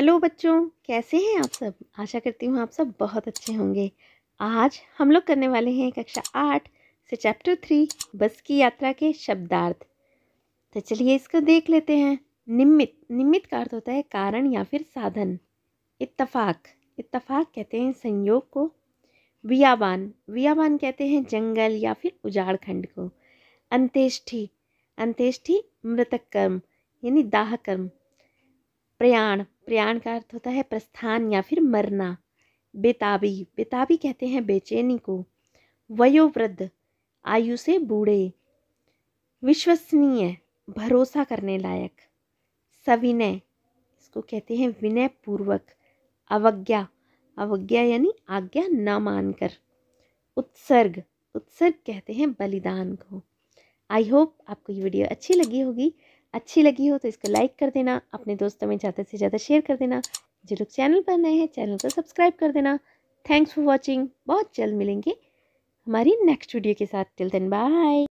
hello बच्चों कैसे हैं आप सब आशा करती हूँ आप सब बहुत अच्छे होंगे आज हम लोग करने वाले हैं कक्षा आठ से चैप्टर थ्री बस की यात्रा के शब्दार्थ तो चलिए इसको देख लेते हैं निमित निमित का अर्थ होता है कारण या फिर साधन इत्तफाक इत्तफाक कहते हैं संयोग को वियाबान वियाबान कहते हैं जंगल या फिर उजाड़खंड को अंत्येष्ठी अंत्येष्ठी मृतक कर्म यानी दाह कर्म प्रयाण प्रयाण का अर्थ होता है प्रस्थान या फिर मरना बेताबी बेताबी कहते हैं बेचैनी को वयोवृद्ध आयु से बूढ़े विश्वसनीय भरोसा करने लायक सविनय इसको कहते हैं विनय पूर्वक अवज्ञा अवज्ञा यानी आज्ञा न मानकर उत्सर्ग उत्सर्ग कहते हैं बलिदान को आई होप आपको ये वीडियो अच्छी लगी होगी अच्छी लगी हो तो इसको लाइक कर देना अपने दोस्तों में ज़्यादा से ज़्यादा शेयर कर देना जो लोग चैनल पर नए हैं चैनल को सब्सक्राइब कर देना थैंक्स फॉर वॉचिंग बहुत जल्द मिलेंगे हमारी नेक्स्ट वीडियो के साथ टिल देन बाय